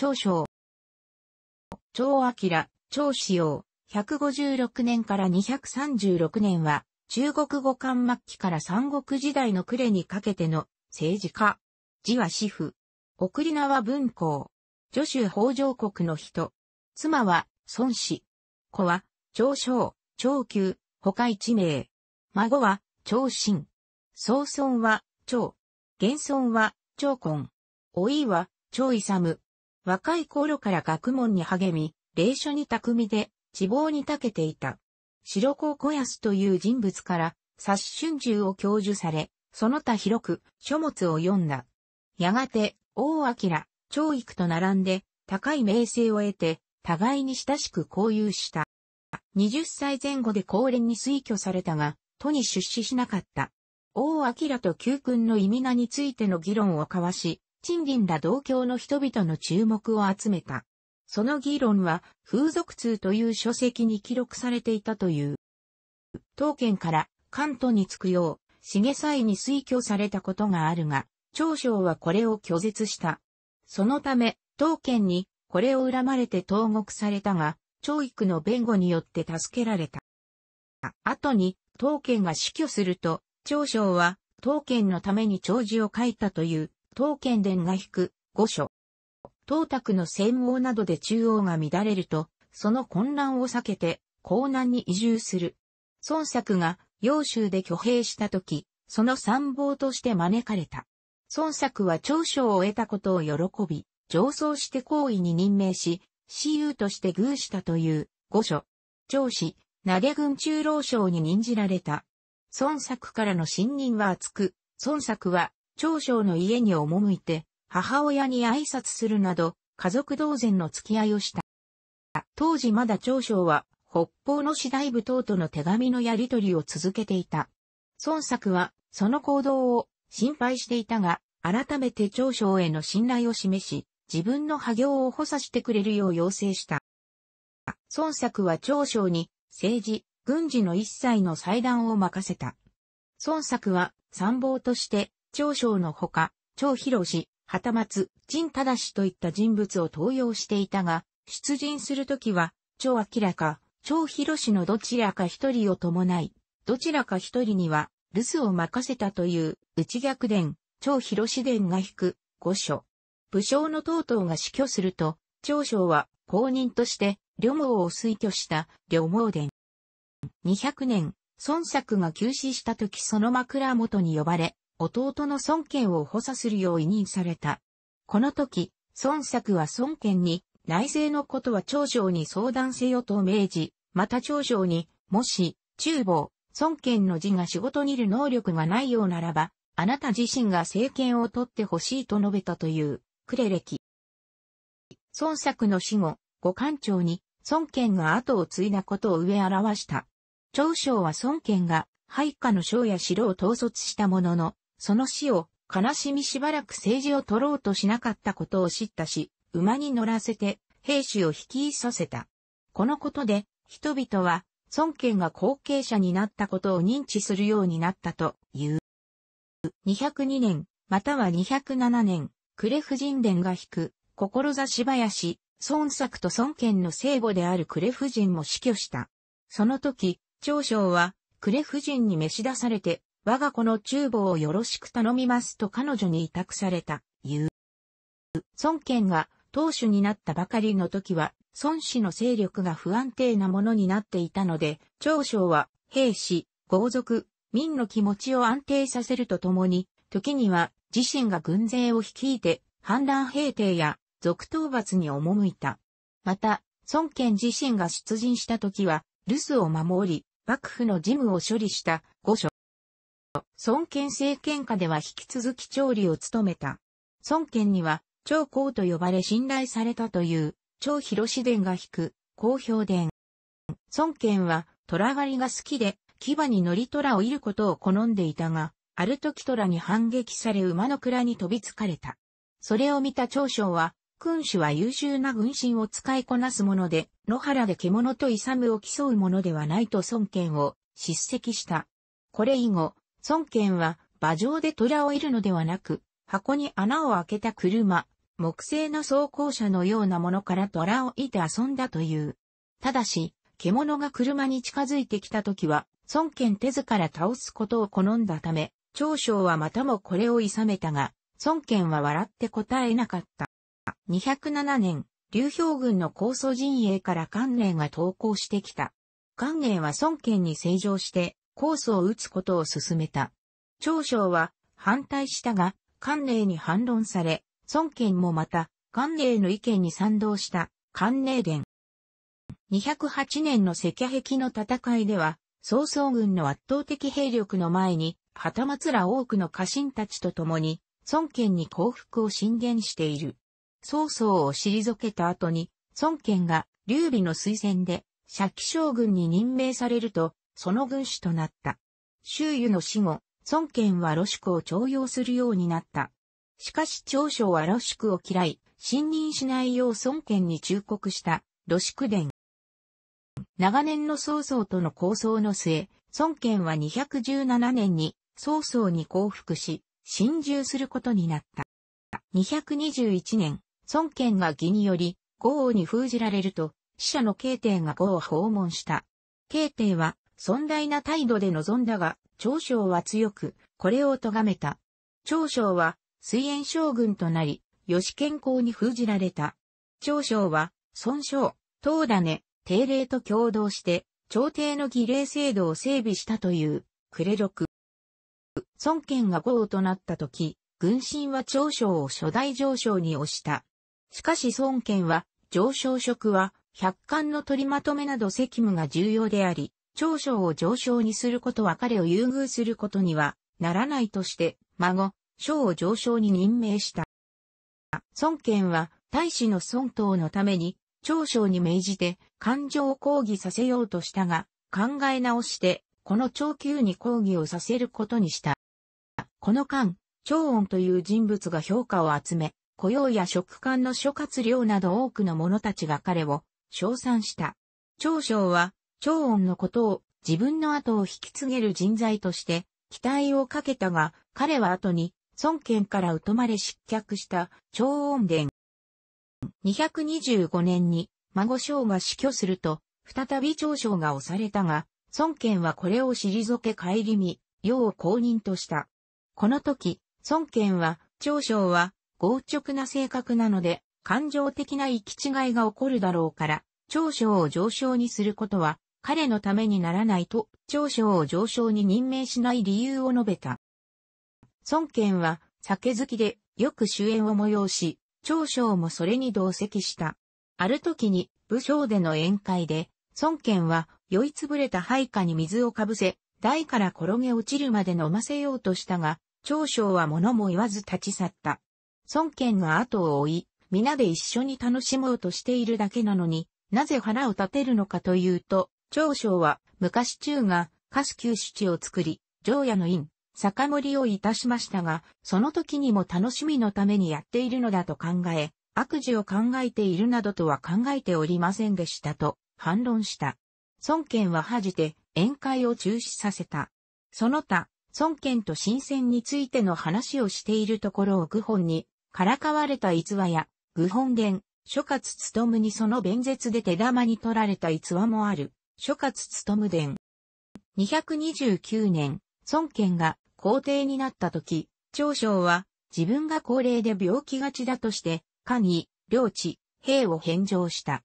長章。長明、長使用、156年から236年は、中国語漢末期から三国時代の暮れにかけての政治家。字は死婦。送り名は文公。女州北条国の人。妻は孫子。子は長章、長久、他一名。孫は長信。曾孫は長。玄孫は長根。老いは長勇。若い頃から学問に励み、霊書に巧みで、地望に長けていた。白子小安という人物から、殺春秋を教授され、その他広く書物を読んだ。やがて、王明、長育と並んで、高い名声を得て、互いに親しく交友した。20歳前後で高齢に推挙されたが、都に出資しなかった。王明と旧君の意味名についての議論を交わし、賃金ら同郷の人々の注目を集めた。その議論は風俗通という書籍に記録されていたという。当県から関東に着くよう、重際に推挙されたことがあるが、長将はこれを拒絶した。そのため、当県にこれを恨まれて投獄されたが、長育の弁護によって助けられた。後に、当県が死去すると、長将は、当県のために長寿を書いたという刀剣伝が引く、五所。東卓の戦王などで中央が乱れると、その混乱を避けて、江南に移住する。孫作が、揚州で挙兵した時、その参謀として招かれた。孫作は長所を得たことを喜び、上奏して皇位に任命し、私有として偶したという、五所。上司、投げ軍中郎将に任じられた。孫作からの信任は厚く、孫作は長将の家に赴いて、母親に挨拶するなど、家族同然の付き合いをした。当時まだ長将は、北方の次第部等との手紙のやり取りを続けていた。孫作は、その行動を心配していたが、改めて長将への信頼を示し、自分の破業を補佐してくれるよう要請した。孫作は長将に政治、軍事の一切の祭壇を任せた。孫作は参謀として長将のほか、長広氏、旗松、陳忠氏といった人物を登用していたが、出陣するときは、長明か、長広氏のどちらか一人を伴い、どちらか一人には、留守を任せたという、内逆伝、長広氏伝が引く、御所。武将の東々が死去すると、長将は公認として、旅毛を推挙した旅毛伝。200年、孫作が急死した時その枕元に呼ばれ、弟の孫権を補佐するよう委任された。この時、孫作は孫権に、内政のことは長将に相談せよと命じ、また長将に、もし、厨房、孫権の字が仕事にいる能力がないようならば、あなた自身が政権を取ってほしいと述べたという、クレレキ。孫作の死後、五官長に、孫権が後を継いだことを上表した。長将は孫権が、配下の将や城を統率したものの、その死を悲しみしばらく政治を取ろうとしなかったことを知ったし、馬に乗らせて兵士を引き急せた。このことで人々は孫権が後継者になったことを認知するようになったという。202年、または207年、クレフ人伝が引く、志林、孫作と孫権の聖母であるクレ夫人も死去した。その時、長将は、クレ夫人に召し出されて、我が子の厨房をよろしく頼みますと彼女に委託された、言う。孫権が当主になったばかりの時は、孫氏の勢力が不安定なものになっていたので、長将は兵士、豪族、民の気持ちを安定させるとともに、時には自身が軍勢を率いて、反乱兵艇や続討伐に赴いた。また、孫権自身が出陣した時は、留守を守り、幕府の事務を処理した御所孫権政権下では引き続き調理を務めた。孫権には、長公と呼ばれ信頼されたという、長広志伝が引く、公表伝。孫権は、虎狩りが好きで、牙に乗り虎を射ることを好んでいたが、ある時虎に反撃され馬の蔵に飛びつかれた。それを見た長将は、君主は優秀な軍神を使いこなすもので、野原で獣と勇を競うものではないと孫権を叱責した。これ以後、孫権は馬上で虎をいるのではなく、箱に穴を開けた車、木製の装甲車のようなものから虎を射て遊んだという。ただし、獣が車に近づいてきた時は、孫権手ずから倒すことを好んだため、長将はまたもこれを諌めたが、孫権は笑って答えなかった。207年、流氷軍の高祖陣営から関連が投降してきた。関連は孫権に成城して、コーを打つことを勧めた。長将は反対したが、関令に反論され、孫権もまた、関令の意見に賛同した関令伝。208年の赤壁の戦いでは、曹操軍の圧倒的兵力の前に、旗松ら多くの家臣たちと共に、孫権に降伏を進言している。曹操を退けた後に、孫権が劉備の推薦で、借気将軍に任命されると、その軍師となった。周囲の死後、孫権はロシクを徴用するようになった。しかし長所はロシクを嫌い、信任しないよう孫権に忠告した、ロシク伝。長年の曹操との構想の末、孫権は217年に曹操に降伏し、侵入することになった。221年、孫権が義により、豪王に封じられると、死者の慶帝が豪を訪問した。慶帝は、尊大な態度で臨んだが、長将は強く、これを咎めた。長将は、水炎将軍となり、吉健康に封じられた。長将は、孫将、東種、定例と共同して、朝廷の儀礼制度を整備したという、暮れ六。孫権が豪となった時、軍神は長将を初代上将に推した。しかし孫権は、上将職は、百官の取りまとめなど責務が重要であり、長所を上昇にすることは彼を優遇することにはならないとして、孫、章を上昇に任命した。孫権は、大使の孫頭のために、長章に命じて、感情を抗議させようとしたが、考え直して、この長級に抗議をさせることにした。この間、長音という人物が評価を集め、雇用や食官の諸葛亮など多くの者たちが彼を称賛した。長章は長恩のことを自分の後を引き継げる人材として期待をかけたが、彼は後に孫権から疎まれ失脚した長恩伝。225年に孫将が死去すると、再び長将が押されたが、孫権はこれを退け帰り見、世を公認とした。この時、孫権は、長将は、強直な性格なので、感情的な行き違いが起こるだろうから、長将を上昇にすることは彼のためにならないと、長所を上昇に任命しない理由を述べた。孫権は酒好きで、よく主演を催し、長所もそれに同席した。ある時に、武将での宴会で、孫権は酔いつぶれた配下に水をかぶせ、台から転げ落ちるまで飲ませようとしたが、長所は物も言わず立ち去った。孫権が後を追い、皆で一緒に楽しもうとしているだけなのに、なぜ腹を立てるのかというと、長将は昔中が下九市地を作り、上野の院、酒盛りをいたしましたが、その時にも楽しみのためにやっているのだと考え、悪事を考えているなどとは考えておりませんでしたと反論した。孫権は恥じて宴会を中止させた。その他、孫権と新選についての話をしているところを愚本に、からかわれた逸話や、愚本伝、諸葛務にその弁舌で手玉に取られた逸話もある。諸葛勤伝。229年、孫権が皇帝になった時、長将は自分が高齢で病気がちだとして、家に、領地、兵を返上した。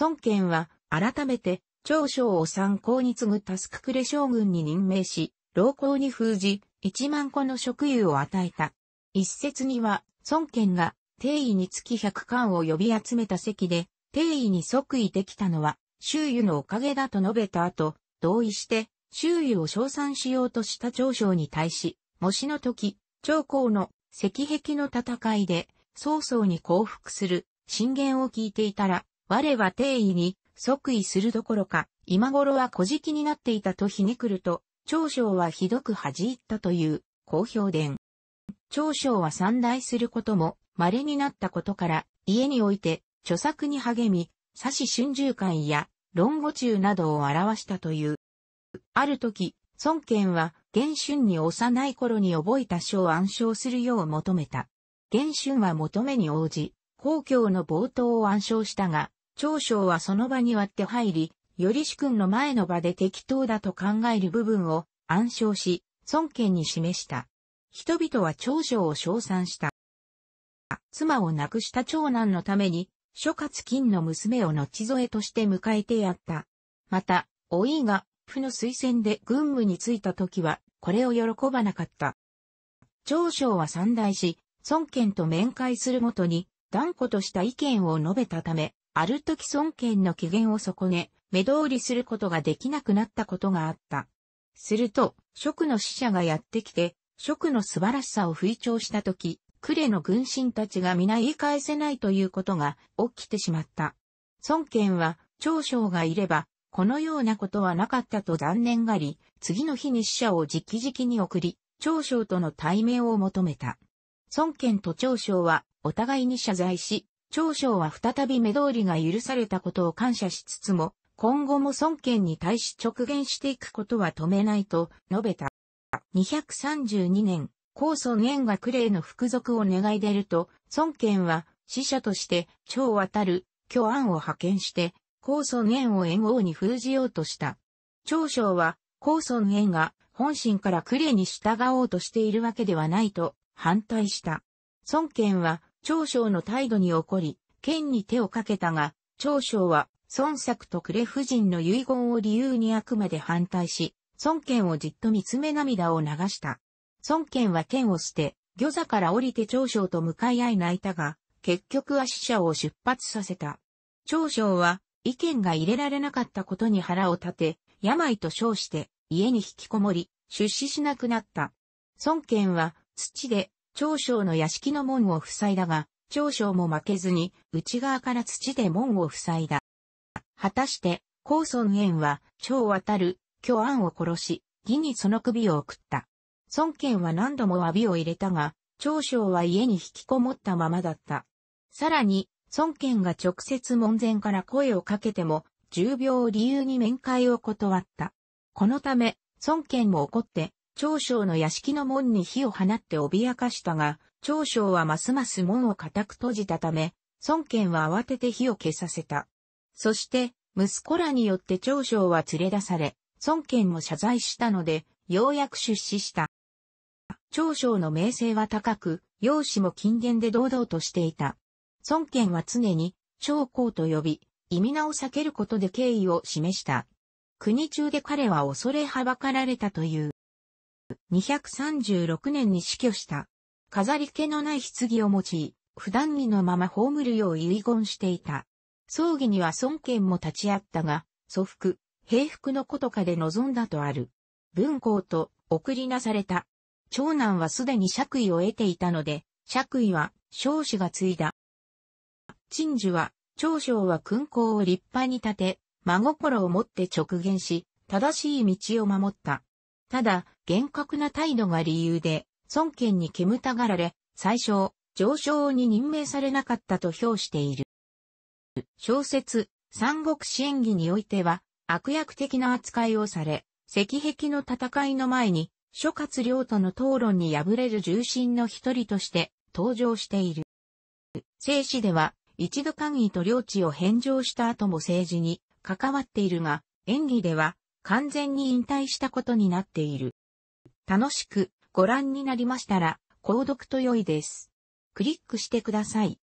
孫権は改めて長将を参考に次ぐタスククレ将軍に任命し、老公に封じ、1万個の職有を与えた。一説には、孫権が、帝位につき100巻を呼び集めた席で、帝位に即位できたのは、周囲のおかげだと述べた後、同意して、周囲を称賛しようとした長将に対し、模試の時、長江の石壁の戦いで、曹操に降伏する、進言を聞いていたら、我は定位に即位するどころか、今頃は小敷になっていたと皮肉ると、長将はひどく恥じったという、好評伝。長将は散大することも稀になったことから、家において、著作に励み、刺し春秋会や論語中などを表したという。ある時、孫権は、元春に幼い頃に覚えた書を暗唱するよう求めた。元春は求めに応じ、皇居の冒頭を暗唱したが、長将はその場に割って入り、よりし君の前の場で適当だと考える部分を暗唱し、孫権に示した。人々は長将を称賛した。妻を亡くした長男のために、諸葛金の娘を後添えとして迎えてやった。また、おいが、府の推薦で軍務に就いた時は、これを喜ばなかった。長将は三大し、孫権と面会するごとに、断固とした意見を述べたため、ある時孫権の機嫌を損ね、目通りすることができなくなったことがあった。すると、君の使者がやってきて、君の素晴らしさを吹聴した時、呉の軍神たちが皆言い返せないということが起きてしまった。孫権は長将がいれば、このようなことはなかったと残念がり、次の日に使者を直々に送り、長将との対面を求めた。孫権と長将はお互いに謝罪し、長将は再び目通りが許されたことを感謝しつつも、今後も孫権に対し直言していくことは止めないと述べた。232年高尊縁がクレイの服属を願い出ると、孫権は使者として長渡る巨案を派遣して、高尊元を縁王に封じようとした。長将は高尊元が本心からクレイに従おうとしているわけではないと反対した。孫権は長将の態度に怒り、剣に手をかけたが、長将は孫作と呉夫人の遺言を理由にあくまで反対し、孫権をじっと見つめ涙を流した。孫権は剣を捨て、魚座から降りて長将と向かい合い泣いたが、結局は死者を出発させた。長将は、意見が入れられなかったことに腹を立て、病と称して、家に引きこもり、出資しなくなった。孫権は、土で、長将の屋敷の門を塞いだが、長将も負けずに、内側から土で門を塞いだ。果たして、高孫炎は、長渡る、巨安を殺し、義にその首を送った。孫権は何度も詫びを入れたが、長将は家に引きこもったままだった。さらに、孫権が直接門前から声をかけても、重病を理由に面会を断った。このため、孫権も怒って、長将の屋敷の門に火を放って脅かしたが、長将はますます門を固く閉じたため、孫権は慌てて火を消させた。そして、息子らによって長将は連れ出され、孫権も謝罪したので、ようやく出資した。長将の名声は高く、容姿も金言で堂々としていた。孫権は常に、長江と呼び、意味名を避けることで敬意を示した。国中で彼は恐れはばかられたという。236年に死去した。飾り気のない棺を用い、普段着のまま葬るよう遺言していた。葬儀には孫権も立ち会ったが、祖父、平服のことかで望んだとある。文皇と送りなされた。長男はすでに爵位を得ていたので、爵位は少子が継いだ。陳樹は、長将は勲功を立派に立て、真心を持って直言し、正しい道を守った。ただ、厳格な態度が理由で、孫権に煙たがられ、最初、上昇に任命されなかったと評している。小説、三国志演義においては、悪役的な扱いをされ、石壁の戦いの前に、諸葛亮との討論に敗れる重臣の一人として登場している。生死では、一度官位と領地を返上した後も政治に関わっているが、演技では完全に引退したことになっている。楽しくご覧になりましたら、購読と良いです。クリックしてください。